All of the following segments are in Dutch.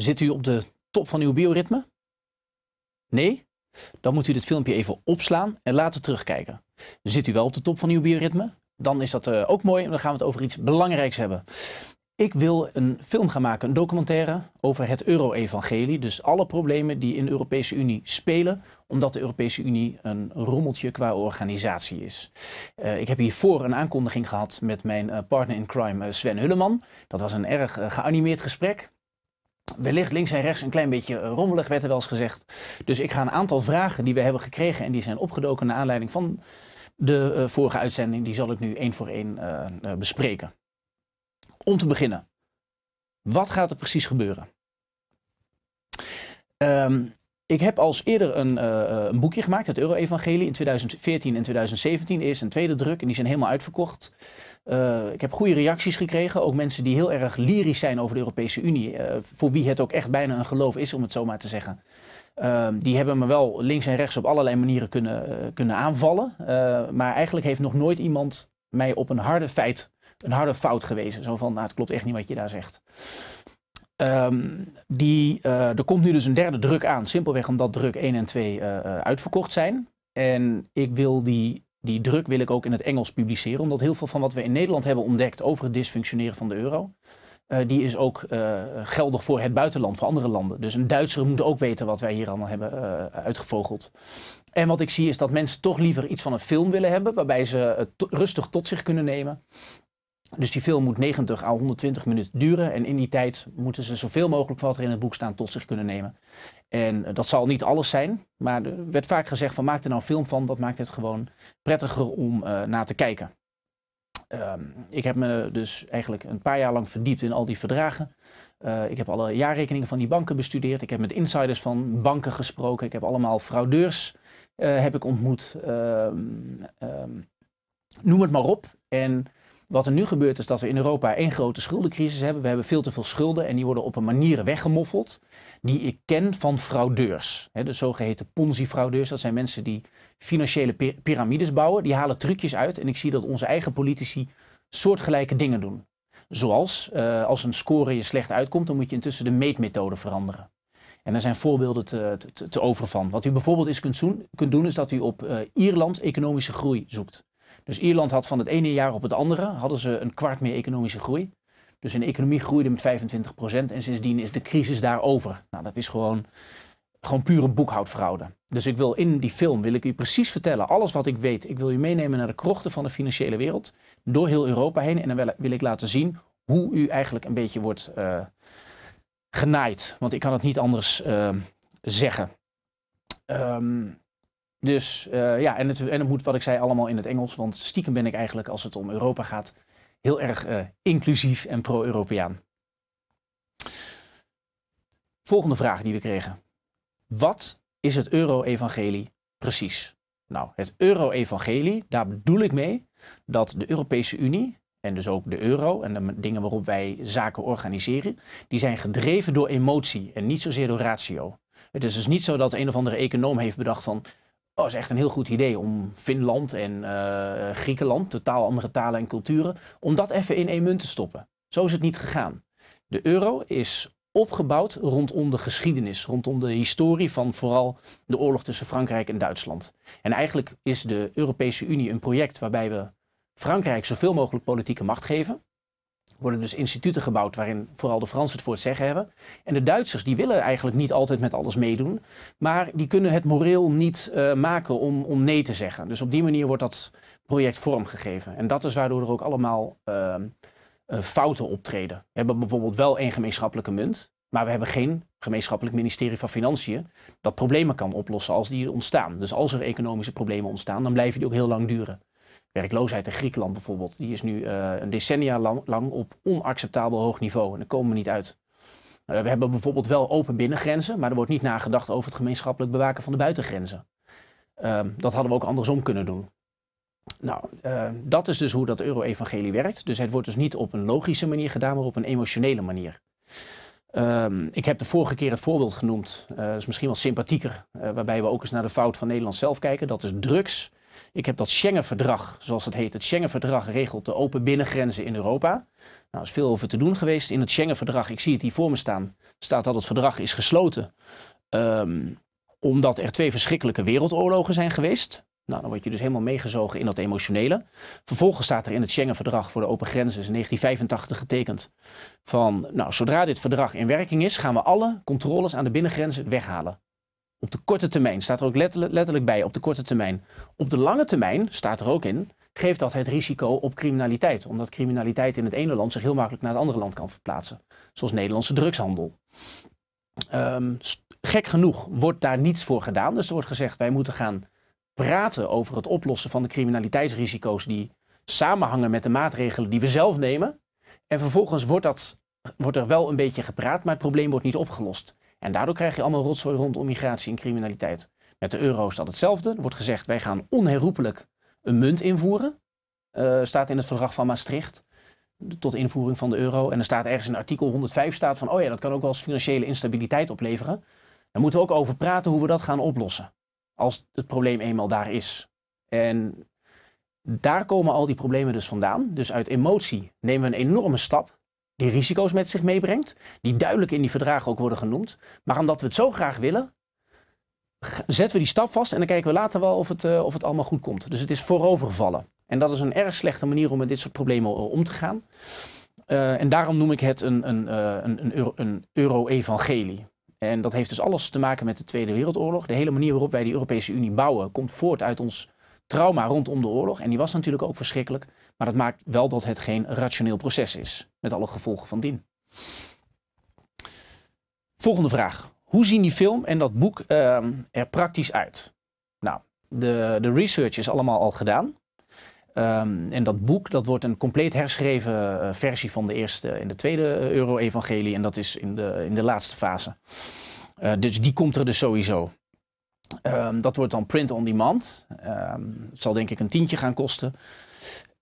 Zit u op de top van uw bioritme? Nee? Dan moet u dit filmpje even opslaan en later terugkijken. Zit u wel op de top van uw bioritme? Dan is dat eh, ook mooi en dan gaan we het over iets belangrijks hebben. Ik wil een film gaan maken, een documentaire over het euro-evangelie. Dus alle problemen die in de Europese Unie spelen, omdat de Europese Unie een rommeltje qua organisatie is. Eh, ik heb hiervoor een aankondiging gehad met mijn eh, partner in crime Sven Hulleman. Dat was een erg geanimeerd gesprek wellicht links en rechts een klein beetje eh, rommelig, werd er wel eens gezegd. Dus ik ga een aantal vragen die we hebben gekregen en die zijn opgedoken naar aanleiding van de eh, vorige uitzending, die zal ik nu één voor één eh, bespreken. Om te beginnen, wat gaat er precies gebeuren? Um, ik heb als eerder een, eh, eh, een boekje gemaakt, het Euro-Evangelie, in 2014 en 2017. Eerst een tweede druk en die zijn helemaal uitverkocht. Eh, ik heb goede reacties gekregen, ook mensen die heel erg lyrisch zijn over de Europese Unie. voor wie het ook echt bijna een geloof is, om het zo maar te zeggen. Ehm, die hebben me wel links en rechts op allerlei manieren kunnen, kunnen aanvallen. maar eigenlijk heeft nog nooit iemand mij op een harde feit, een harde fout gewezen. Zo van, nou het klopt echt niet wat je daar zegt. Ehm, die, eh, er komt nu dus een derde druk aan, simpelweg omdat druk 1 en 2 eh, eh, uitverkocht zijn. En ik wil die, die druk wil ik ook in het Engels publiceren, omdat heel veel van wat we in Nederland hebben ontdekt over het dysfunctioneren van de euro, die is ook geldig voor het buitenland, voor andere landen. Dus een Duitser moet ook weten wat wij hier allemaal hebben uitgevogeld. En wat ik zie is dat mensen toch liever iets van een film willen hebben, waarbij ze het rustig tot zich kunnen nemen. Dus die film moet 90 à 120 minuten duren. En in die tijd moeten ze zoveel mogelijk wat er in het boek staan tot zich kunnen nemen. En eh, dat zal niet alles zijn. Maar er werd vaak gezegd van maak er nou een film van. Dat maakt het gewoon prettiger om uh, naar te kijken. Ehm, ik heb me dus eigenlijk een paar jaar lang verdiept in al die verdragen. Eh, ik heb alle jaarrekeningen van die banken bestudeerd. Ik heb met insiders van banken gesproken. Ik heb allemaal fraudeurs heb ik ontmoet. Ehm, ehm, noem het maar op. En wat er nu gebeurt is dat we in Europa één grote schuldencrisis hebben. We hebben veel te veel schulden en die worden op een manier weggemoffeld die ik ken van fraudeurs. de zogeheten Ponzi-fraudeurs, dat zijn mensen die financiële piramides bouwen. Die halen trucjes uit en ik zie dat onze eigen politici soortgelijke dingen doen. Zoals eh, als een score je slecht uitkomt, dan moet je intussen de meetmethode veranderen. En daar zijn voorbeelden te, te, over van. Wat u bijvoorbeeld eens kunt doen, is dat u op eh, Ierland economische groei zoekt. Dus Ierland had van het ene jaar op het andere hadden ze een kwart meer economische groei. Dus hun economie groeide met 25 procent en sindsdien is de crisis daarover. Nou, dat is gewoon, gewoon pure boekhoudfraude. Dus ik wil in die film wil ik u precies vertellen, alles wat ik weet. Ik wil u meenemen naar de krochten van de financiële wereld, door heel Europa heen. En dan wil, ik laten zien hoe u eigenlijk een beetje wordt uh, genaaid. Want ik kan het niet anders eh, zeggen. Um, dus eh, ja, en het, en het moet, wat ik zei, allemaal in het Engels. Want stiekem ben ik eigenlijk, als het om Europa gaat, heel erg eh, inclusief en pro-Europeaan. Volgende vraag die we kregen. Wat is het euro-evangelie precies? Nou, het euro-evangelie, daar bedoel ik mee dat de Europese Unie en dus ook de euro en de dingen waarop wij zaken organiseren, die zijn gedreven door emotie en niet zozeer door ratio. Het is dus niet zo dat een of andere econoom heeft bedacht van het oh, is echt een heel goed idee om Finland en eh, Griekenland, totaal andere talen en culturen, om dat even in één munt te stoppen. Zo is het niet gegaan. De euro is opgebouwd rondom de geschiedenis, rondom de historie van vooral de oorlog tussen Frankrijk en Duitsland. En eigenlijk is de Europese Unie een project waarbij we Frankrijk zoveel mogelijk politieke macht geven, worden dus instituten gebouwd waarin vooral de Fransen het voor het zeggen hebben. En de Duitsers die willen eigenlijk niet altijd met alles meedoen, maar die kunnen het moreel niet eh, maken om, om nee te zeggen. Dus op die manier wordt dat project vormgegeven. En dat is waardoor er ook allemaal ehm, eh, fouten optreden. We hebben bijvoorbeeld wel één gemeenschappelijke munt, maar we hebben geen gemeenschappelijk ministerie van Financiën dat problemen kan oplossen als die ontstaan. Dus als er economische problemen ontstaan, dan blijven die ook heel lang duren werkloosheid in Griekenland bijvoorbeeld, die is nu eh, een decennia lang, op onacceptabel hoog niveau en daar komen we niet uit. Eh, we hebben bijvoorbeeld wel open binnengrenzen, maar er wordt niet nagedacht over het gemeenschappelijk bewaken van de buitengrenzen. Ehm, dat hadden we ook andersom kunnen doen. Nou, ehm, dat is dus hoe dat euro-evangelie werkt. Dus het wordt dus niet op een logische manier gedaan, maar op een emotionele manier. Ehm, ik heb de vorige keer het voorbeeld genoemd, eh, dat is misschien wat sympathieker, waarbij we ook eens naar de fout van Nederland zelf kijken. Dat is drugs ik heb dat Schengen-verdrag, zoals het heet. Het Schengen-verdrag regelt de open binnengrenzen in Europa. Nou, is veel over te doen geweest. In het Schengen-verdrag, ik zie het hier voor me staan, staat dat het verdrag is gesloten. Ehm, omdat er twee verschrikkelijke wereldoorlogen zijn geweest. Nou, dan word je dus helemaal meegezogen in dat emotionele. Vervolgens staat er in het Schengen-verdrag voor de open grenzen, in 1985 getekend, van nou, zodra dit verdrag in werking is, gaan we alle controles aan de binnengrenzen weghalen. Op de korte termijn staat er ook letterlijk, bij, op de korte termijn. Op de lange termijn staat er ook in, geeft dat het risico op criminaliteit. Omdat criminaliteit in het ene land zich heel makkelijk naar het andere land kan verplaatsen. Zoals Nederlandse drugshandel. Ehm, gek genoeg wordt daar niets voor gedaan. Dus er wordt gezegd, wij moeten gaan praten over het oplossen van de criminaliteitsrisico's die samenhangen met de maatregelen die we zelf nemen. En vervolgens wordt, dat, wordt er wel een beetje gepraat, maar het probleem wordt niet opgelost. En daardoor krijg je allemaal rotzooi rondom migratie en criminaliteit. Met de euro is dat hetzelfde. Er wordt gezegd, wij gaan onherroepelijk een munt invoeren. Eh, staat in het verdrag van Maastricht. Tot invoering van de euro. En er staat ergens in artikel 105 staat van, oh ja, dat kan ook wel eens financiële instabiliteit opleveren. Dan moeten we ook over praten hoe we dat gaan oplossen. Als het probleem eenmaal daar is. En daar komen al die problemen dus vandaan. Dus uit emotie nemen we een enorme stap die risico's met zich meebrengt, die duidelijk in die verdragen ook worden genoemd. Maar omdat we het zo graag willen, zetten we die stap vast en dan kijken we later wel of het, eh, of het allemaal goed komt. Dus het is voorovergevallen. En dat is een erg slechte manier om met dit soort problemen eh, om te gaan. Eh, en daarom noem ik het een, een, een euro-evangelie. en dat heeft dus alles te maken met de Tweede Wereldoorlog. De hele manier waarop wij die Europese Unie bouwen komt voort uit ons trauma rondom de oorlog. En die was natuurlijk ook verschrikkelijk. Maar dat maakt wel dat het geen rationeel proces is, met alle gevolgen van dien. Volgende vraag. Hoe zien die film en dat boek ehm, er praktisch uit? Nou, de, de research is allemaal al gedaan. Ehm, en dat boek dat wordt een compleet herschreven eh, versie van de eerste en de tweede euro-evangelie. En dat is in de, in de laatste fase. Eh, dus die komt er dus sowieso. Ehm, dat wordt dan print on demand. het zal denk ik een tientje gaan kosten.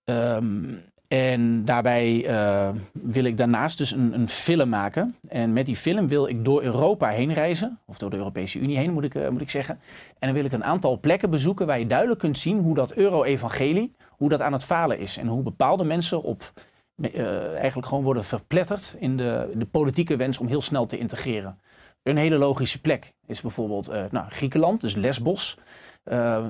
Ehm, en daarbij eh, wil ik daarnaast dus een, een, film maken. En met die film wil ik door Europa heen reizen. Of door de Europese Unie heen moet ik, eh, moet ik zeggen. En dan wil ik een aantal plekken bezoeken waar je duidelijk kunt zien hoe dat euro-evangelie, hoe dat aan het falen is. En hoe bepaalde mensen op, eh, eigenlijk gewoon worden verpletterd in de, de politieke wens om heel snel te integreren. Een hele logische plek is bijvoorbeeld uh, nou, Griekenland, dus Lesbos.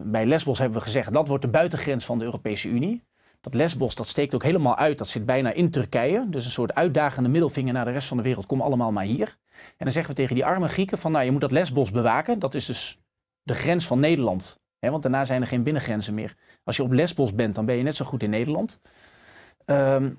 bij Lesbos hebben we gezegd dat wordt de buitengrens van de Europese Unie. Dat Lesbos dat steekt ook helemaal uit. Dat zit bijna in Turkije. Dus een soort uitdagende middelvinger naar de rest van de wereld. Kom allemaal maar hier. En dan zeggen we tegen die arme Grieken van nou je moet dat Lesbos bewaken. Dat is dus de grens van Nederland. want daarna zijn er geen binnengrenzen meer. Als je op Lesbos bent dan ben je net zo goed in Nederland. Ehm,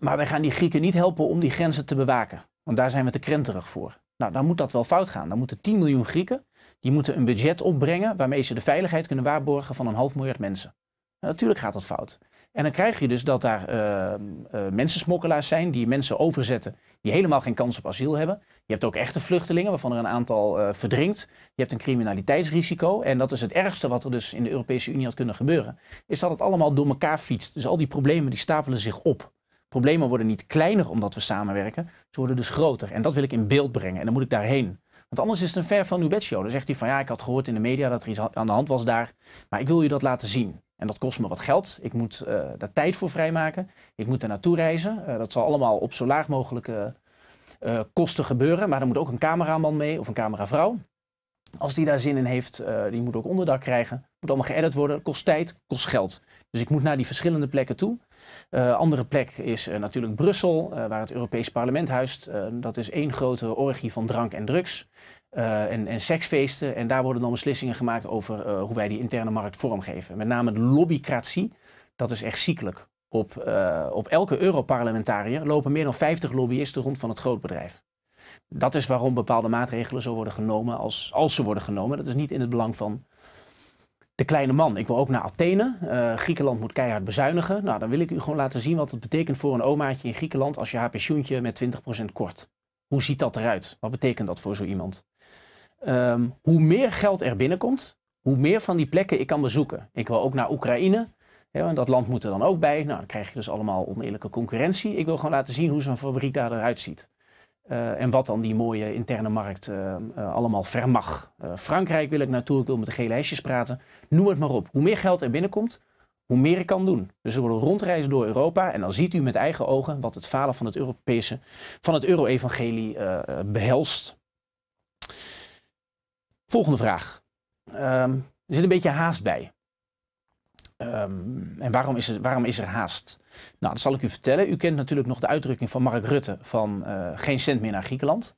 maar wij gaan die Grieken niet helpen om die grenzen te bewaken. Want daar zijn we te krenterig voor. Nou, dan moet dat wel fout gaan. Dan moeten 10 miljoen Grieken, die moeten een budget opbrengen waarmee ze de veiligheid kunnen waarborgen van een half miljard mensen. Nou, natuurlijk gaat dat fout. En dan krijg je dus dat daar uh, uh, mensensmokkelaars zijn die mensen overzetten die helemaal geen kans op asiel hebben. Je hebt ook echte vluchtelingen, waarvan er een aantal uh, verdrinkt. Je hebt een criminaliteitsrisico. En dat is het ergste wat er dus in de Europese Unie had kunnen gebeuren. Is dat het allemaal door elkaar fietst. Dus al die problemen die stapelen zich op. Problemen worden niet kleiner omdat we samenwerken. Ze worden dus groter. En dat wil ik in beeld brengen. En dan moet ik daarheen. Want anders is het een ver van uw bedshow. Dan zegt hij van ja, ik had gehoord in de media dat er iets aan de hand was daar. Maar ik wil je dat laten zien. En dat kost me wat geld. Ik moet eh, daar tijd voor vrijmaken. Ik moet daar naartoe reizen. Eh, dat zal allemaal op zo laag mogelijke eh, kosten gebeuren. Maar er moet ook een cameraman mee of een cameravrouw. Als die daar zin in heeft, die moet ook onderdak krijgen. Moet allemaal geëdit worden. kost tijd, kost geld. Dus ik moet naar die verschillende plekken toe. andere plek is natuurlijk Brussel, waar het Europees Parlement huist. dat is één grote orgie van drank en drugs. Eh, en, en, seksfeesten. En daar worden dan beslissingen gemaakt over eh, hoe wij die interne markt vormgeven. Met name de lobbycratie, dat is echt ziekelijk. Op, uh, op elke Europarlementariër lopen meer dan 50 lobbyisten rond van het grootbedrijf. Dat is waarom bepaalde maatregelen zo worden genomen als, als ze worden genomen. Dat is niet in het belang van de kleine man. Ik wil ook naar Athene. Griekenland moet keihard bezuinigen. Nou, dan wil ik u gewoon laten zien wat het betekent voor een omaatje in Griekenland als je haar pensioentje met 20% kort. Hoe ziet dat eruit? Wat betekent dat voor zo iemand? Ehm, hoe meer geld er binnenkomt, hoe meer van die plekken ik kan bezoeken. Ik wil ook naar Oekraïne. Ja, en dat land moet er dan ook bij. Nou, dan krijg je dus allemaal oneerlijke concurrentie. Ik wil gewoon laten zien hoe zo'n fabriek daar eruit ziet. Eh, en wat dan die mooie interne markt uh, allemaal vermag. Eh, Frankrijk wil ik naartoe, ik wil met de gele hesjes praten. Noem het maar op. Hoe meer geld er binnenkomt, hoe meer ik kan doen. Dus we worden rondreizen door Europa en dan ziet u met eigen ogen wat het falen van het Europese, van het euro-evangelie behelst. Volgende vraag. Ehm, er zit een beetje haast bij. Ehm, en waarom is, er, waarom is er haast? Nou, dat zal ik u vertellen. U kent natuurlijk nog de uitdrukking van Mark Rutte van eh, geen cent meer naar Griekenland.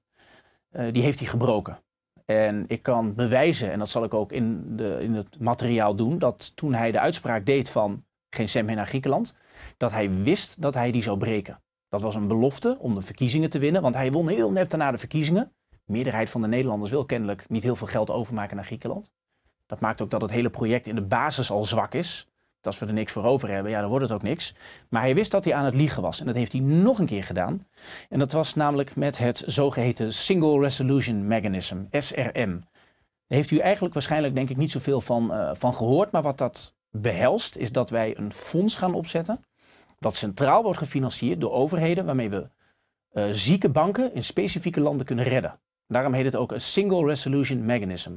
Eh, die heeft hij gebroken. En ik kan bewijzen, en dat zal ik ook in, de, in het materiaal doen, dat toen hij de uitspraak deed van geen cent meer naar Griekenland, dat hij wist dat hij die zou breken. Dat was een belofte om de verkiezingen te winnen, want hij won heel net daarna de verkiezingen meerderheid van de Nederlanders wil kennelijk niet heel veel geld overmaken naar Griekenland. Dat maakt ook dat het hele project in de basis al zwak is. Dat als we er niks voor over hebben, ja, dan wordt het ook niks. Maar hij wist dat hij aan het liegen was. En dat heeft hij nog een keer gedaan. En dat was namelijk met het zogeheten Single Resolution Mechanism, SRM. Daar heeft u eigenlijk waarschijnlijk, denk ik, niet zoveel van, eh, van gehoord. Maar wat dat behelst, is dat wij een fonds gaan opzetten. Dat centraal wordt gefinancierd door overheden, waarmee we eh, zieke banken in specifieke landen kunnen redden. Daarom heet het ook een Single Resolution Mechanism.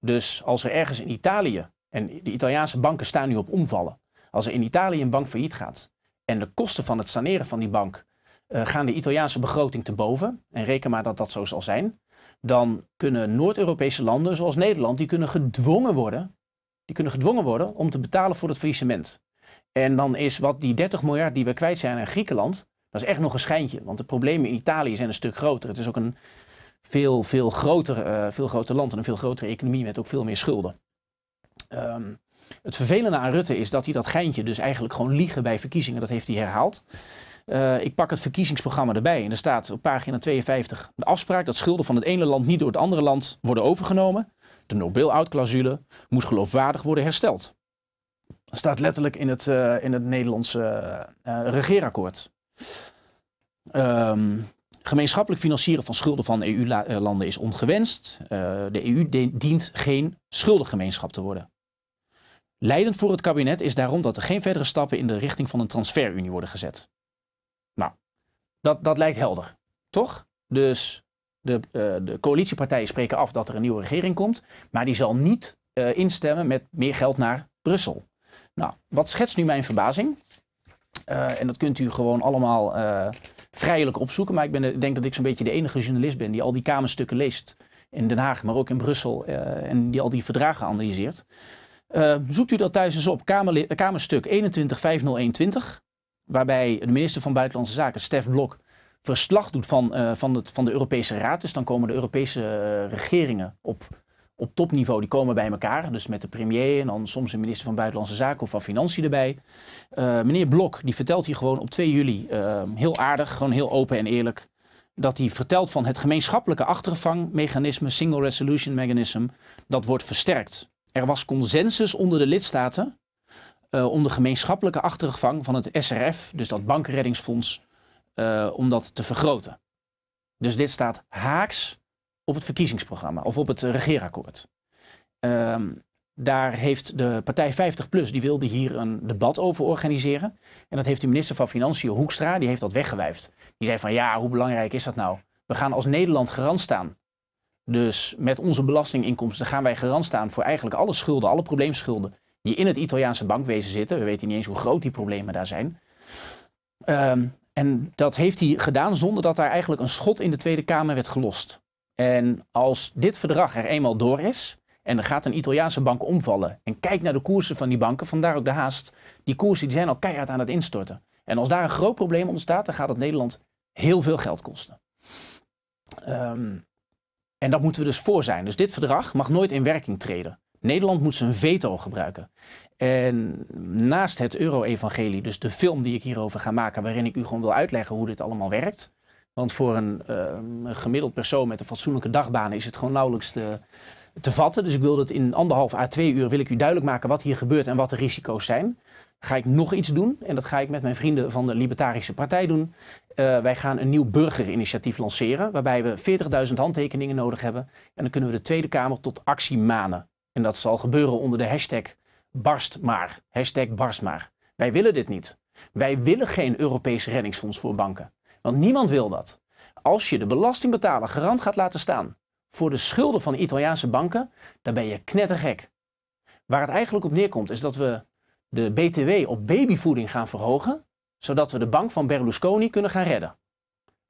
Dus als er ergens in Italië, en de Italiaanse banken staan nu op omvallen, als er in Italië een bank failliet gaat en de kosten van het saneren van die bank eh, gaan de Italiaanse begroting te boven, en reken maar dat dat zo zal zijn, dan kunnen Noord-Europese landen zoals Nederland, die kunnen gedwongen worden, die kunnen gedwongen worden om te betalen voor het faillissement. En dan is wat die 30 miljard die we kwijt zijn aan Griekenland, dat is echt nog een schijntje, want de problemen in Italië zijn een stuk groter. Het is ook een veel, veel, groter, eh, veel groter land en een veel grotere economie met ook veel meer schulden. Ehm, het vervelende aan Rutte is dat hij dat geintje, dus eigenlijk gewoon liegen bij verkiezingen, dat heeft hij herhaald. Eh, ik pak het verkiezingsprogramma erbij en er staat op pagina 52 de afspraak dat schulden van het ene land niet door het andere land worden overgenomen. De no out clausule moet geloofwaardig worden hersteld. Dat staat letterlijk in het, uh, in het Nederlandse uh, regeerakkoord. Um, Gemeenschappelijk financieren van schulden van EU-landen is ongewenst. Eh, de EU dient geen schuldengemeenschap te worden. Leidend voor het kabinet is daarom dat er geen verdere stappen in de richting van een transferunie worden gezet. Nou, dat, dat lijkt helder, toch? Dus de, eh, de, coalitiepartijen spreken af dat er een nieuwe regering komt, maar die zal niet eh, instemmen met meer geld naar Brussel. Nou, wat schetst nu mijn verbazing? en dat kunt u gewoon allemaal vrijelijk opzoeken. Maar ik ben, denk dat ik zo'n beetje de enige journalist ben die al die kamerstukken leest. In Den Haag, maar ook in Brussel. Eh, en die al die verdragen analyseert. Ehm, zoekt u dat thuis eens op. Eh, kamerstuk 21.50120. Waarbij de minister van Buitenlandse Zaken, Stef Blok, verslag doet van, eh, van, het, van de Europese Raad. Dus dan komen de Europese regeringen op op topniveau, die komen bij elkaar. Dus met de premier en dan soms een minister van Buitenlandse Zaken of van Financiën erbij. Eh, meneer Blok, die vertelt hier gewoon op 2 juli, ehm, heel aardig, gewoon heel open en eerlijk, dat hij vertelt van het gemeenschappelijke achtervangmechanisme, Single Resolution Mechanism, dat wordt versterkt. Er was consensus onder de lidstaten eh, om de gemeenschappelijke achtervang van het SRF, dus dat bankenreddingsfonds, eh, om dat te vergroten. Dus dit staat haaks op het verkiezingsprogramma of op het eh, regeerakkoord. Ehm, daar heeft de partij 50PLUS, die wilde hier een debat over organiseren. En dat heeft de minister van Financiën, Hoekstra, die heeft dat weggewijfd. Die zei van ja, hoe belangrijk is dat nou? We gaan als Nederland garant staan. Dus met onze belastinginkomsten gaan wij garant staan voor eigenlijk alle schulden, alle probleemschulden die in het Italiaanse bankwezen zitten. We weten niet eens hoe groot die problemen daar zijn. Ehm, en dat heeft hij gedaan zonder dat daar eigenlijk een schot in de Tweede Kamer werd gelost. En als dit verdrag er eenmaal door is, en er gaat een Italiaanse bank omvallen. En kijk naar de koersen van die banken, vandaar ook de haast. Die koersen die zijn al keihard aan het instorten. En als daar een groot probleem ontstaat, dan gaat het Nederland heel veel geld kosten. Ehm, en dat moeten we dus voor zijn. Dus dit verdrag mag nooit in werking treden. Nederland moet zijn veto gebruiken. En naast het euro-evangelie, dus de film die ik hierover ga maken, waarin ik u gewoon wil uitleggen hoe dit allemaal werkt, want voor een, uh, gemiddeld persoon met een fatsoenlijke dagbaan is het gewoon nauwelijks te, te vatten. Dus ik wil dat in anderhalf à twee uur wil ik u duidelijk maken wat hier gebeurt en wat de risico's zijn. Ga ik nog iets doen en dat ga ik met mijn vrienden van de Libertarische Partij doen. Eh, wij gaan een nieuw burgerinitiatief lanceren waarbij we 40.000 handtekeningen nodig hebben. En dan kunnen we de Tweede Kamer tot actie manen. En dat zal gebeuren onder de hashtag barst maar. Hashtag barst maar. Wij willen dit niet. Wij willen geen Europees reddingsfonds voor banken. Want niemand wil dat. Als je de belastingbetaler garant gaat laten staan voor de schulden van Italiaanse banken, dan ben je knettergek. Waar het eigenlijk op neerkomt is dat we de BTW op babyvoeding gaan verhogen, zodat we de bank van Berlusconi kunnen gaan redden.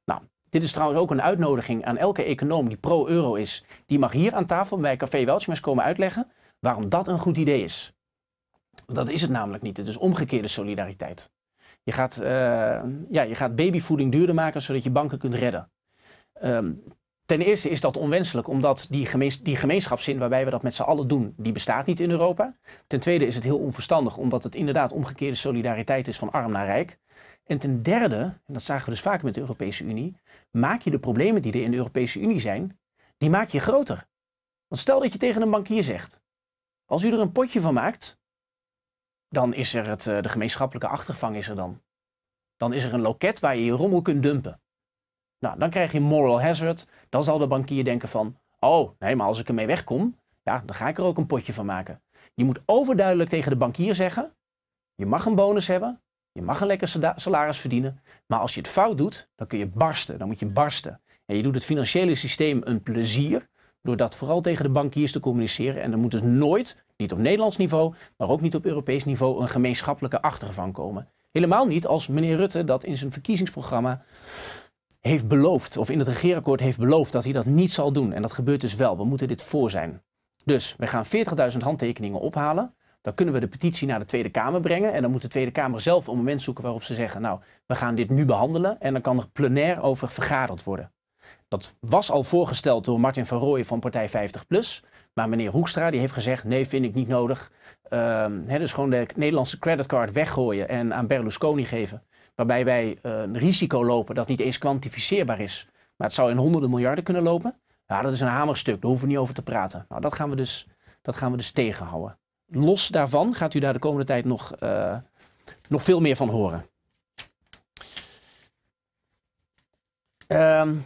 Nou, dit is trouwens ook een uitnodiging aan elke econoom die pro-euro is. Die mag hier aan tafel bij Café Weltschmerz komen uitleggen waarom dat een goed idee is. Dat is het namelijk niet. Het is omgekeerde solidariteit. Je gaat, uh, ja, je gaat babyvoeding duurder maken zodat je banken kunt redden. Ehm, ten eerste is dat onwenselijk, omdat die, die gemeenschapszin waarbij we dat met z'n allen doen, die bestaat niet in Europa. Ten tweede is het heel onverstandig, omdat het inderdaad omgekeerde solidariteit is van arm naar rijk. En ten derde, en dat zagen we dus vaak met de Europese Unie, maak je de problemen die er in de Europese Unie zijn, die maak je groter. Want stel dat je tegen een bankier zegt, als u er een potje van maakt, dan is er het, eh, de gemeenschappelijke achtervang is er dan. Dan is er een loket waar je je rommel kunt dumpen. Nou, dan krijg je moral hazard. Dan zal de bankier denken van, oh, nee, maar als ik ermee wegkom, ja, dan ga ik er ook een potje van maken. Je moet overduidelijk tegen de bankier zeggen, je mag een bonus hebben, je mag een lekker salaris verdienen, maar als je het fout doet, dan kun je barsten, dan moet je barsten. En je doet het financiële systeem een plezier door dat vooral tegen de bankiers te communiceren. En er moet dus nooit, niet op Nederlands niveau, maar ook niet op Europees niveau, een gemeenschappelijke achtervang komen. Helemaal niet als meneer Rutte dat in zijn verkiezingsprogramma heeft beloofd, of in het regeerakkoord heeft beloofd dat hij dat niet zal doen. En dat gebeurt dus wel. We moeten dit voor zijn. Dus we gaan 40.000 handtekeningen ophalen. Dan kunnen we de petitie naar de Tweede Kamer brengen. En dan moet de Tweede Kamer zelf een moment zoeken waarop ze zeggen: Nou, we gaan dit nu behandelen. En dan kan er plenair over vergaderd worden. Dat was al voorgesteld door Martin van Rooij van Partij 50PLUS. Maar meneer Hoekstra die heeft gezegd, nee vind ik niet nodig. Ehm, dus gewoon de Nederlandse creditcard weggooien en aan Berlusconi geven. Waarbij wij eh, een risico lopen dat niet eens kwantificeerbaar is. Maar het zou in honderden miljarden kunnen lopen. Ja, dat is een hamerstuk, daar hoeven we niet over te praten. Nou, dat gaan we dus, dat gaan we dus tegenhouden. Los daarvan gaat u daar de komende tijd nog, eh, nog veel meer van horen. Um,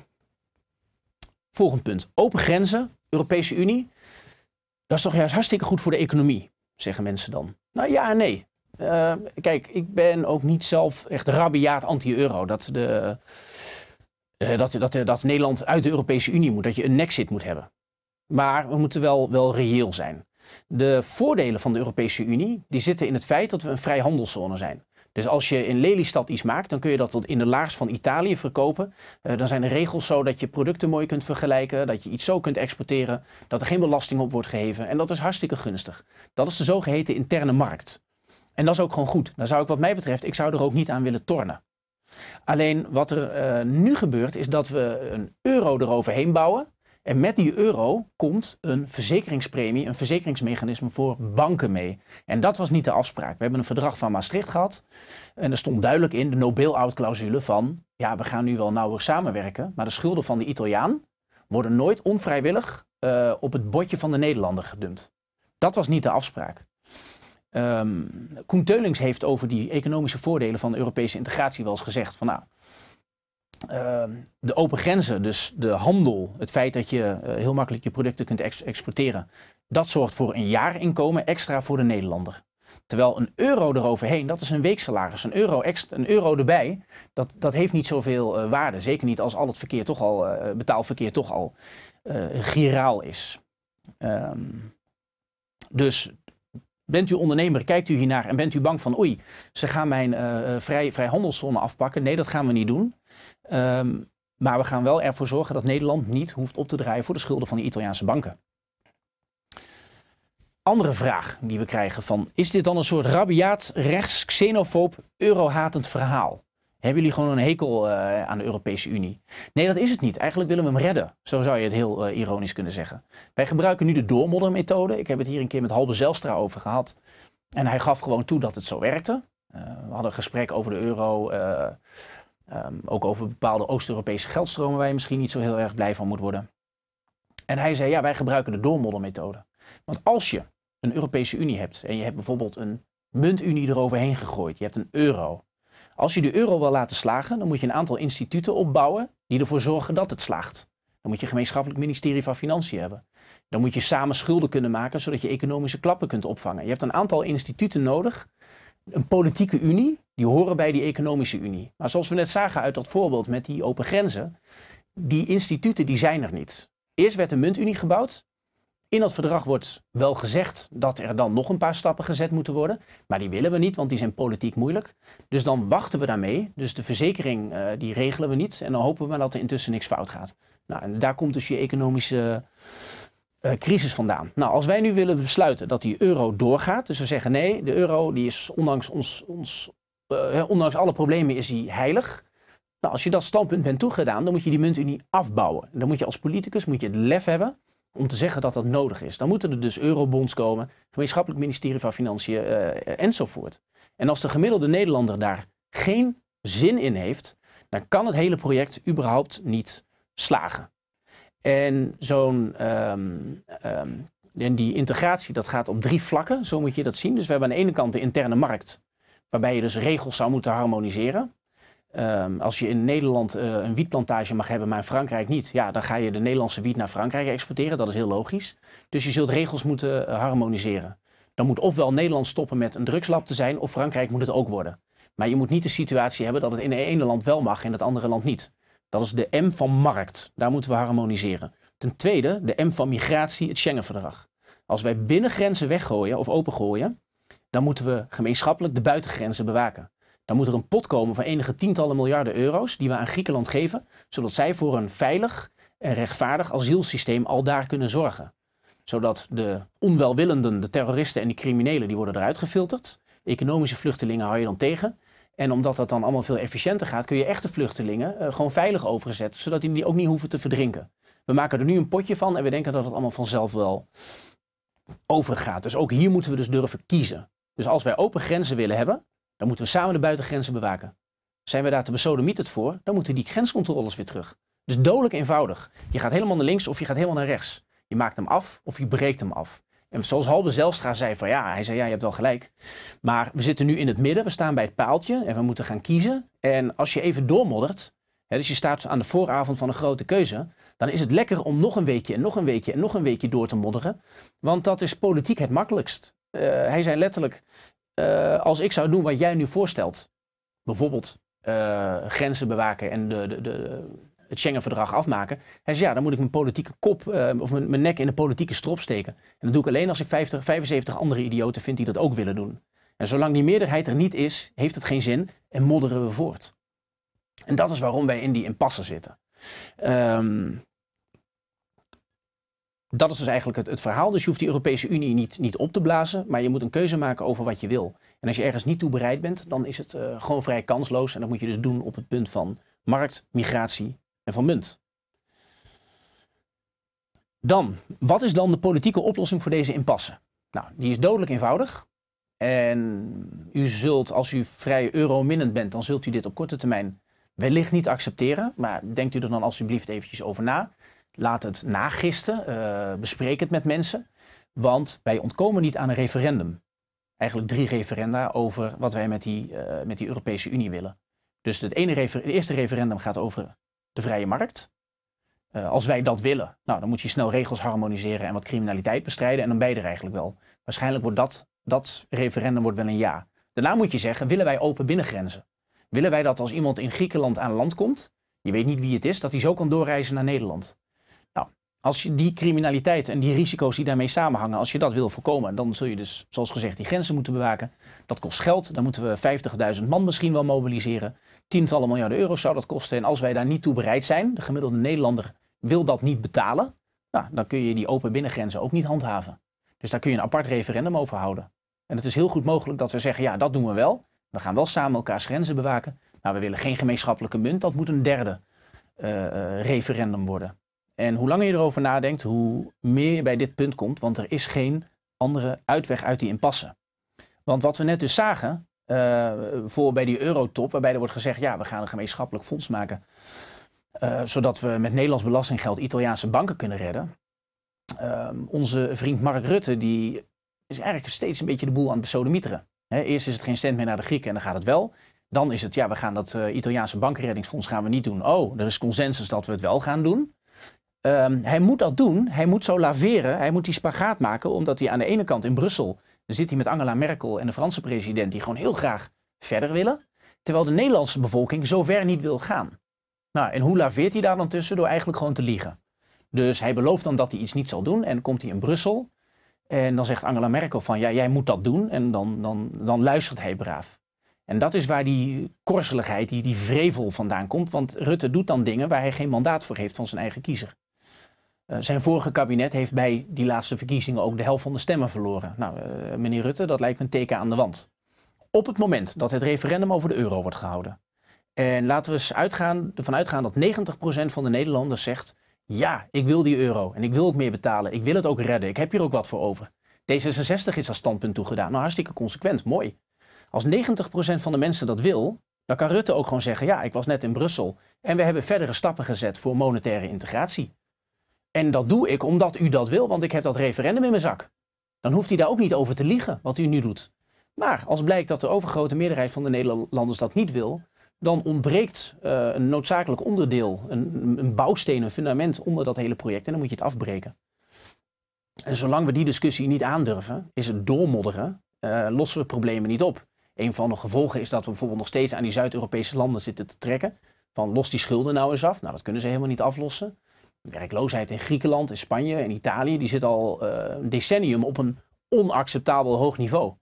Volgend punt. Open grenzen, Europese Unie. Dat is toch juist hartstikke goed voor de economie, zeggen mensen dan. Nou ja nee. Eh, kijk, ik ben ook niet zelf echt rabiaat anti-euro. Dat, de, eh, dat, dat, dat Nederland uit de Europese Unie moet, dat je een exit moet hebben. Maar we moeten wel, wel reëel zijn. De voordelen van de Europese Unie die zitten in het feit dat we een vrijhandelszone zijn. Dus als je in Lelystad iets maakt, dan kun je dat tot in de laars van Italië verkopen. Eh, dan zijn de regels zo dat je producten mooi kunt vergelijken, dat je iets zo kunt exporteren, dat er geen belasting op wordt geheven. En dat is hartstikke gunstig. Dat is de zogeheten interne markt. En dat is ook gewoon goed. Dan zou ik wat mij betreft, ik zou er ook niet aan willen tornen. Alleen wat er eh, nu gebeurt, is dat we een euro eroverheen bouwen. En met die euro komt een verzekeringspremie, een verzekeringsmechanisme voor mhm. banken mee. En dat was niet de afspraak. We hebben een verdrag van Maastricht gehad. En er stond duidelijk in de nobel out clausule van... ja, we gaan nu wel nauwer samenwerken... maar de schulden van de Italiaan worden nooit onvrijwillig eh, op het bordje van de Nederlander gedumpt. Dat was niet de afspraak. Ehm, Koen Teulings heeft over die economische voordelen van de Europese integratie wel eens gezegd van... nou, Ehm, de open grenzen, dus de handel, het feit dat je eh, heel makkelijk je producten kunt exporteren, dat zorgt voor een jaarinkomen extra voor de Nederlander. Terwijl een euro eroverheen, dat is een weeksalaris. Een euro, extra, een euro erbij, dat, dat heeft niet zoveel eh, waarde. Zeker niet als al het verkeer toch al, eh, betaalverkeer toch al giraal is. Ehm, dus Bent u ondernemer, kijkt u hiernaar en bent u bang van oei, ze gaan mijn uh, vrij, vrijhandelszone afpakken? Nee, dat gaan we niet doen. Ehm, maar we gaan wel ervoor zorgen dat Nederland niet hoeft op te draaien voor de schulden van de Italiaanse banken. Andere vraag die we krijgen van, is dit dan een soort rabiaat, rechts, xenofoob, eurohatend verhaal? Hebben jullie gewoon een hekel eh, aan de Europese Unie? Nee, dat is het niet. Eigenlijk willen we hem redden. Zo zou je het heel eh, ironisch kunnen zeggen. Wij gebruiken nu de doormoddermethode. Ik heb het hier een keer met Halbe Zelstra over gehad. En hij gaf gewoon toe dat het zo werkte. Eh, we hadden een gesprek over de euro Ehm, ook over bepaalde Oost-Europese geldstromen waar je misschien niet zo heel erg blij van moet worden. En hij zei, ja, wij gebruiken de doormoddermethode. Want als je een Europese Unie hebt en je hebt bijvoorbeeld een muntunie eroverheen gegooid, je hebt een euro. Als je de euro wil laten slagen, dan moet je een aantal instituten opbouwen die ervoor zorgen dat het slaagt. Dan moet je een gemeenschappelijk ministerie van Financiën hebben. Dan moet je samen schulden kunnen maken, zodat je economische klappen kunt opvangen. Je hebt een aantal instituten nodig een politieke unie, die horen bij die economische unie. Maar zoals we net zagen uit dat voorbeeld met die open grenzen, die instituten die zijn er niet. Eerst werd een muntunie gebouwd. In dat verdrag wordt wel gezegd dat er dan nog een paar stappen gezet moeten worden. Maar die willen we niet, want die zijn politiek moeilijk. Dus dan wachten we daarmee. Dus de verzekering eh, die regelen we niet. En dan hopen we maar dat er intussen niks fout gaat. Nou, en daar komt dus je economische eh, crisis vandaan. Nou, als wij nu willen besluiten dat die euro doorgaat, dus we zeggen nee, de euro die is ondanks, ons, ons, eh, ondanks alle problemen is hij heilig. Nou, als je dat standpunt bent toegedaan, dan moet je die muntunie afbouwen. dan moet je als politicus moet je het lef hebben om te zeggen dat dat nodig is. Dan moeten er dus eurobonds komen, gemeenschappelijk ministerie van Financiën uh, enzovoort. En als de gemiddelde Nederlander daar geen zin in heeft, dan kan het hele project überhaupt niet slagen. En zo'n ehm, ehm, die integratie, dat gaat op drie vlakken, zo moet je dat zien. Dus we hebben aan de ene kant de interne markt, waarbij je dus regels zou moeten harmoniseren. Ehm, als je in Nederland eh, een wietplantage mag hebben, maar in Frankrijk niet, ja, dan ga je de Nederlandse wiet naar Frankrijk exporteren. Dat is heel logisch. Dus je zult regels moeten eh, harmoniseren. Dan moet ofwel Nederland stoppen met een drugslab te zijn, of Frankrijk moet het ook worden. Maar je moet niet de situatie hebben dat het in het ene land wel mag en het andere land niet. Dat is de M van markt. Daar moeten we harmoniseren. Ten tweede, de M van migratie, het Schengenverdrag. Als wij binnengrenzen weggooien of opengooien, dan moeten we gemeenschappelijk de buitengrenzen bewaken. Dan moet er een pot komen van enige tientallen miljarden euro's die we aan Griekenland geven, zodat zij voor een veilig en rechtvaardig asielsysteem al daar kunnen zorgen. Zodat de onwelwillenden, de terroristen en de criminelen, die worden eruit gefilterd. Economische vluchtelingen hou je dan tegen. En omdat dat dan allemaal veel efficiënter gaat, kun je echte vluchtelingen eh, gewoon veilig overzetten, zodat die ook niet hoeven te verdrinken. We maken er nu een potje van en we denken dat het allemaal vanzelf wel overgaat. Dus ook hier moeten we dus durven kiezen. Dus als wij open grenzen willen hebben, dan moeten we samen de buitengrenzen bewaken. Zijn we daar te besodemieterd voor, dan moeten die grenscontroles weer terug. Dus dodelijk eenvoudig. Je gaat helemaal naar links of je gaat helemaal naar rechts. Je maakt hem af of je breekt hem af. En zoals Halbe Zelstra zei van ja, hij zei ja, je hebt wel gelijk. Maar we zitten nu in het midden, we staan bij het paaltje en we moeten gaan kiezen. En als je even doormoddert, hè, dus je staat aan de vooravond van een grote keuze, dan is het lekker om nog een weekje en nog een weekje en nog een weekje door te modderen. Want dat is politiek het makkelijkst. Eh, hij zei letterlijk, eh, als ik zou doen wat jij nu voorstelt, bijvoorbeeld eh, grenzen bewaken en de, de, de, het Schengen-verdrag afmaken. Hij zei, ja, dan moet ik mijn politieke kop eh, of mijn, mijn, nek in de politieke strop steken. En dat doe ik alleen als ik 75 andere idioten vind die dat ook willen doen. En zolang die meerderheid er niet is, heeft het geen zin en modderen we voort. En dat is waarom wij in die impasse zitten. Ehm, dat is dus eigenlijk het, het, verhaal. Dus je hoeft die Europese Unie niet, niet op te blazen, maar je moet een keuze maken over wat je wil. En als je ergens niet toe bereid bent, dan is het eh, gewoon vrij kansloos. En dat moet je dus doen op het punt van markt, migratie en van munt. Dan, wat is dan de politieke oplossing voor deze impasse? Nou, die is dodelijk eenvoudig. En u zult, als u vrij eurominnend bent, dan zult u dit op korte termijn wellicht niet accepteren. Maar denkt u er dan alsjeblieft eventjes over na. Laat het nagisten, uh, bespreek het met mensen. Want wij ontkomen niet aan een referendum. Eigenlijk drie referenda over wat wij met die, eh, met die Europese Unie willen. Dus het ene het eerste referendum gaat over de vrije markt. Eh, als wij dat willen, nou, dan moet je snel regels harmoniseren en wat criminaliteit bestrijden. En dan ben eigenlijk wel. Waarschijnlijk wordt dat, dat referendum wordt wel een ja. Daarna moet je zeggen, willen wij open binnengrenzen? Willen wij dat als iemand in Griekenland aan land komt, je weet niet wie het is, dat hij zo kan doorreizen naar Nederland? Nou, als je die criminaliteit en die risico's die daarmee samenhangen, als je dat wil voorkomen, dan zul je dus, zoals gezegd, die grenzen moeten bewaken. Dat kost geld, dan moeten we 50.000 man misschien wel mobiliseren tientallen miljarden euro's zou dat kosten. En als wij daar niet toe bereid zijn, de gemiddelde Nederlander wil dat niet betalen, nou, dan kun je die open binnengrenzen ook niet handhaven. Dus daar kun je een apart referendum over houden. En het is heel goed mogelijk dat we zeggen, ja, dat doen we wel. We gaan wel samen elkaars grenzen bewaken. Maar we willen geen gemeenschappelijke munt, dat moet een derde eh, eh, referendum worden. En hoe langer je erover nadenkt, hoe meer je bij dit punt komt, want er is geen andere uitweg uit die impasse. Want wat we net dus zagen, eh, voor bij die eurotop, waarbij er wordt gezegd, ja, we gaan een gemeenschappelijk fonds maken. Eh, zodat we met Nederlands belastinggeld Italiaanse banken kunnen redden. Ehm, onze vriend Mark Rutte, die is eigenlijk steeds een beetje de boel aan het besodemieteren. eerst is het geen stand meer naar de Grieken en dan gaat het wel. Dan is het, ja, we gaan dat eh, Italiaanse bankenreddingsfonds gaan we niet doen. Oh, er is consensus dat we het wel gaan doen. Ehm, hij moet dat doen. Hij moet zo laveren. Hij moet die spagaat maken, omdat hij aan de ene kant in Brussel dan zit hij met Angela Merkel en de Franse president die gewoon heel graag verder willen. Terwijl de Nederlandse bevolking zo ver niet wil gaan. Nou, en hoe laveert hij daar dan tussen? Door eigenlijk gewoon te liegen. Dus hij belooft dan dat hij iets niet zal doen en komt hij in Brussel. En dan zegt Angela Merkel van ja, jij moet dat doen. En dan, dan, dan luistert hij braaf. En dat is waar die korseligheid, die, die vrevel vandaan komt. Want Rutte doet dan dingen waar hij geen mandaat voor heeft van zijn eigen kiezer. Eh, zijn vorige kabinet heeft bij die laatste verkiezingen ook de helft van de stemmen verloren. Nou, eh, meneer Rutte, dat lijkt me een teken aan de wand. Op het moment dat het referendum over de euro wordt gehouden. En laten we eens uitgaan, ervan uitgaan dat 90% van de Nederlanders zegt: Ja, ik wil die euro en ik wil ook meer betalen. Ik wil het ook redden. Ik heb hier ook wat voor over. D66 is als standpunt toegedaan. Nou, hartstikke consequent. Mooi. Als 90% van de mensen dat wil, dan kan Rutte ook gewoon zeggen: Ja, ik was net in Brussel. En we hebben verdere stappen gezet voor monetaire integratie. En dat doe ik omdat u dat wil, want ik heb dat referendum in mijn zak. Dan hoeft u daar ook niet over te liegen, wat u nu doet. Maar als blijkt dat de overgrote meerderheid van de Nederlanders dat niet wil, dan ontbreekt eh, een noodzakelijk onderdeel, een, een bouwsteen, een fundament onder dat hele project. En dan moet je het afbreken. En zolang we die discussie niet aandurven, is het doormodderen, eh, lossen we problemen niet op. Een van de gevolgen is dat we bijvoorbeeld nog steeds aan die Zuid-Europese landen zitten te trekken. Van los die schulden nou eens af. Nou, dat kunnen ze helemaal niet aflossen werkloosheid in Griekenland, in Spanje en Italië, die zit al eh, een decennium op een onacceptabel hoog niveau.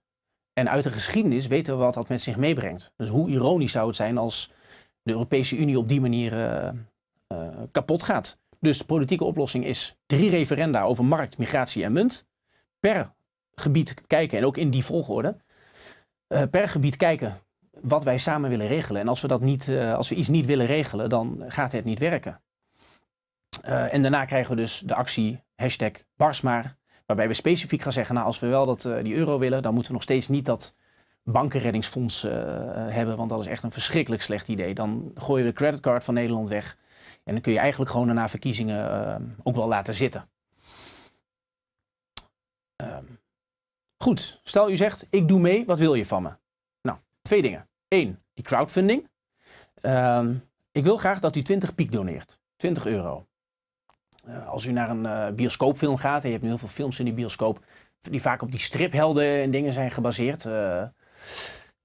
En uit de geschiedenis weten we wat dat met zich meebrengt. Dus hoe ironisch zou het zijn als de Europese Unie op die manier uh, kapot gaat. Dus de politieke oplossing is drie referenda over markt, migratie en munt. Per gebied kijken, en ook in die volgorde, per gebied kijken wat wij samen willen regelen. En als we, dat niet, als we iets niet willen regelen, dan gaat het niet werken. Eh, en daarna krijgen we dus de actie hashtag Barsmaar. Waarbij we specifiek gaan zeggen, nou als we wel dat, eh, die euro willen, dan moeten we nog steeds niet dat bankenreddingsfonds eh, hebben. Want dat is echt een verschrikkelijk slecht idee. Dan gooien we de creditcard van Nederland weg. En dan kun je eigenlijk gewoon na verkiezingen ook wel laten zitten. Ehm, goed, stel u zegt, ik doe mee, wat wil je van me? Nou, twee dingen. Eén, die crowdfunding. Ehm, ik wil graag dat u 20 piek doneert. 20 euro. Eh, als u naar een eh, bioscoopfilm gaat, en je hebt nu heel veel films in die bioscoop, die vaak op die striphelden en dingen zijn gebaseerd.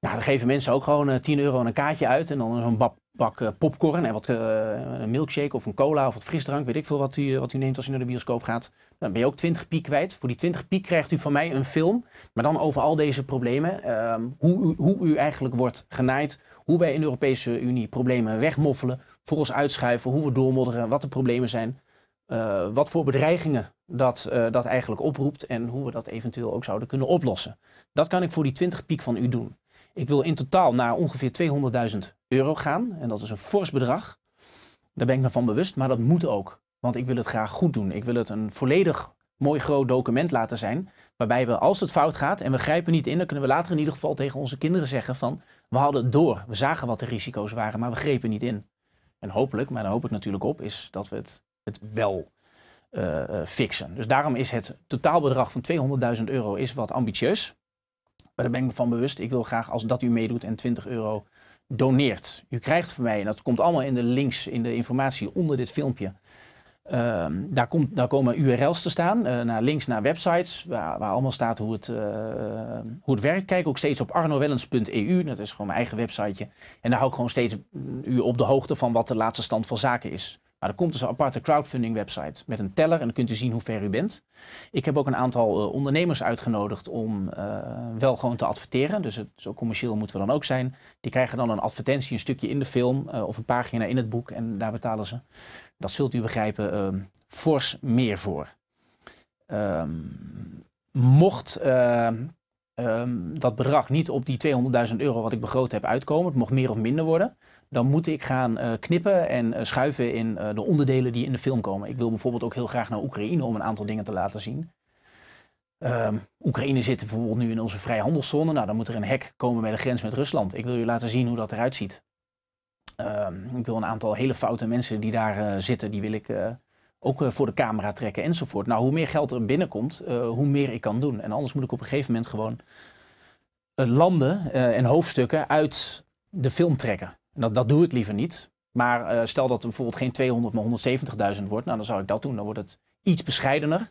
Nou, dan geven mensen ook gewoon 10 euro en een kaartje uit. En dan zo'n bak popcorn en wat een milkshake of een cola of wat frisdrank. Weet ik veel wat u, wat u neemt als u naar de bioscoop gaat. Dan ben je ook 20 piek kwijt. Voor die 20 piek krijgt u van mij een film. Maar dan over al deze problemen. Ehm, hoe, u, hoe u eigenlijk wordt genaaid. Hoe wij in de Europese Unie problemen wegmoffelen. Voor ons uitschuiven. Hoe we doormodderen. Wat de problemen zijn. Eh, wat voor bedreigingen dat, eh, dat eigenlijk oproept en hoe we dat eventueel ook zouden kunnen oplossen. Dat kan ik voor die 20 piek van u doen. Ik wil in totaal naar ongeveer 200.000 euro gaan en dat is een fors bedrag. Daar ben ik me van bewust, maar dat moet ook. Want ik wil het graag goed doen. Ik wil het een volledig mooi groot document laten zijn. Waarbij we, als het fout gaat en we grijpen niet in, dan kunnen we later in ieder geval tegen onze kinderen zeggen van we hadden het door. We zagen wat de risico's waren, maar we grepen niet in. En hopelijk, maar daar hoop ik natuurlijk op, is dat we het het wel eh, eh, fixen. Dus daarom is het totaalbedrag van 200.000 euro is wat ambitieus. Maar daar ben ik me van bewust. Ik wil graag als dat u meedoet en 20 euro doneert. U krijgt van mij, en dat komt allemaal in de links, in de informatie onder dit filmpje. Ehm, daar, komt, daar komen URL's te staan, eh, naar links naar websites, waar, waar allemaal staat hoe het, hoe het werkt. Kijk ook steeds op arnowellens.eu, dat is gewoon mijn eigen websiteje. En daar hou ik gewoon steeds u op de hoogte van wat de laatste stand van zaken is. Maar er komt dus een aparte crowdfunding website met een teller en dan kunt u zien hoe ver u bent. Ik heb ook een aantal eh, ondernemers uitgenodigd om eh, wel gewoon te adverteren. Dus het, zo commercieel moeten we dan ook zijn. Die krijgen dan een advertentie, een stukje in de film eh, of een pagina in het boek en daar betalen ze, dat zult u begrijpen, ehm, fors meer voor. Ehm, mocht ehm, dat bedrag niet op die 200.000 euro wat ik begroot heb uitkomen, het mocht meer of minder worden, dan moet ik gaan eh, knippen en eh, schuiven in eh, de onderdelen die in de film komen. Ik wil bijvoorbeeld ook heel graag naar Oekraïne om een aantal dingen te laten zien. Ehm, Oekraïne zit bijvoorbeeld nu in onze vrijhandelszone. Nou, dan moet er een hek komen bij de grens met Rusland. Ik wil jullie laten zien hoe dat eruit ziet. Ehm, ik wil een aantal hele foute mensen die daar zitten, die wil ik ook voor de camera trekken enzovoort. Nou, hoe meer geld er binnenkomt, hoe meer ik kan doen. En anders moet ik op een gegeven moment gewoon landen en hoofdstukken uit de film trekken dat, doe ik liever niet. Maar eh, stel dat er bijvoorbeeld geen 200, maar 170.000 wordt, nou, dan zou ik dat doen. Dan wordt het iets bescheidener.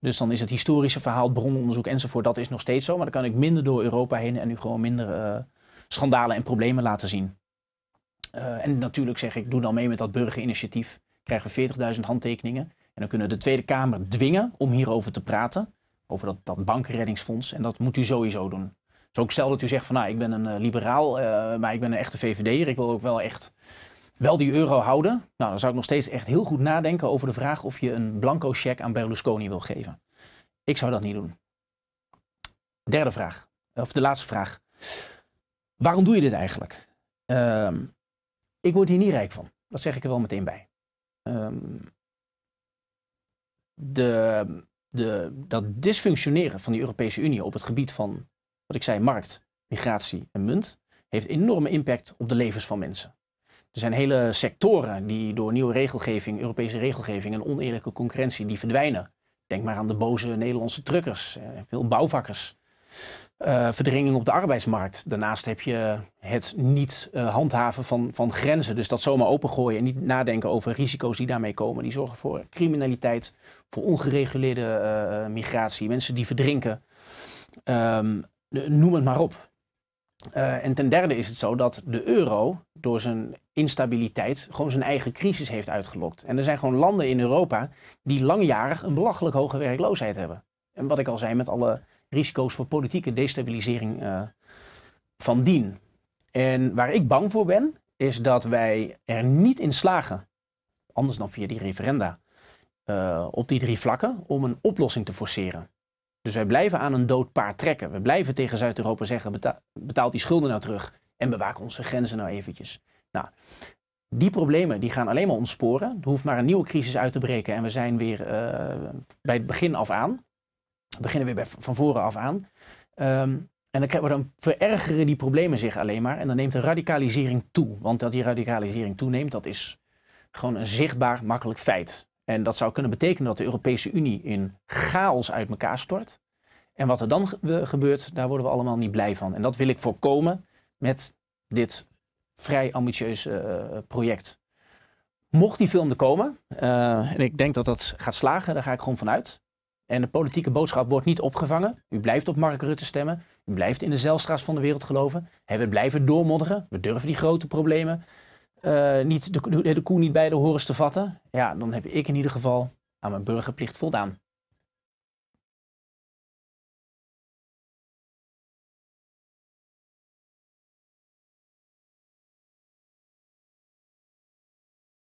Dus dan is het historische verhaal, brononderzoek enzovoort, dat is nog steeds zo. Maar dan kan ik minder door Europa heen en nu gewoon minder eh, schandalen en problemen laten zien. Eh, en natuurlijk zeg ik, doe dan mee met dat burgerinitiatief. Krijgen we 40.000 handtekeningen. En dan kunnen we de Tweede Kamer dwingen om hierover te praten. Over dat, dat bankenreddingsfonds. En dat moet u sowieso doen is ook stel dat u zegt van nou, ik ben een eh, liberaal, eh, maar ik ben een echte VVD'er. Ik wil ook wel echt wel die euro houden. Nou, dan zou ik nog steeds echt heel goed nadenken over de vraag of je een blanco cheque aan Berlusconi wil geven. Ik zou dat niet doen. Derde vraag, of de laatste vraag. Waarom doe je dit eigenlijk? Ehm, ik word hier niet rijk van. Dat zeg ik er wel meteen bij. Ehm, de, de, dat dysfunctioneren van die Europese Unie op het gebied van wat ik zei, markt, migratie en munt, heeft enorme impact op de levens van mensen. Er zijn hele sectoren die door nieuwe regelgeving, Europese regelgeving en oneerlijke concurrentie, die verdwijnen. Denk maar aan de boze Nederlandse truckers, eh, veel bouwvakkers. Uh, verdringing op de arbeidsmarkt. Daarnaast heb je het niet eh, handhaven van, van grenzen. Dus dat zomaar opengooien en niet nadenken over risico's die daarmee komen. Die zorgen voor criminaliteit, voor ongereguleerde migratie, mensen die verdrinken. Ehm, eh, noem het maar op. Eh, en ten derde is het zo dat de euro door zijn instabiliteit gewoon zijn eigen crisis heeft uitgelokt. En er zijn gewoon landen in Europa die langjarig een belachelijk hoge werkloosheid hebben. En wat ik al zei, met alle risico's voor politieke destabilisering eh, van dien. En waar ik bang voor ben, is dat wij er niet in slagen, anders dan via die referenda, op die drie vlakken, om een oplossing te forceren. Dus wij blijven aan een dood paard trekken. We blijven tegen Zuid-Europa zeggen, betaalt die schulden nou terug en bewaak onze grenzen nou eventjes. Nou, die problemen die gaan alleen maar ontsporen. Er hoeft maar een nieuwe crisis uit te breken en we zijn weer eh, bij het begin af aan. We beginnen weer van voren af aan. Ehm, en dan, dan verergeren die problemen zich alleen maar. En dan neemt de radicalisering toe. Want dat die radicalisering toeneemt, dat is gewoon een zichtbaar, makkelijk feit. En dat zou kunnen betekenen dat de Europese Unie in chaos uit elkaar stort. En wat er dan gebeurt, daar worden we allemaal niet blij van. En dat wil ik voorkomen met dit vrij ambitieuze eh, project. Mocht die film er komen, eh, en ik denk dat dat gaat slagen, daar ga ik gewoon vanuit. En de politieke boodschap wordt niet opgevangen. U blijft op Mark Rutte stemmen. U blijft in de zelfstraa's van de wereld geloven. En we blijven doormodderen. We durven die grote problemen uh, niet de, de, de koe niet bij de horens te vatten, ja, dan heb ik in ieder geval aan mijn burgerplicht voldaan.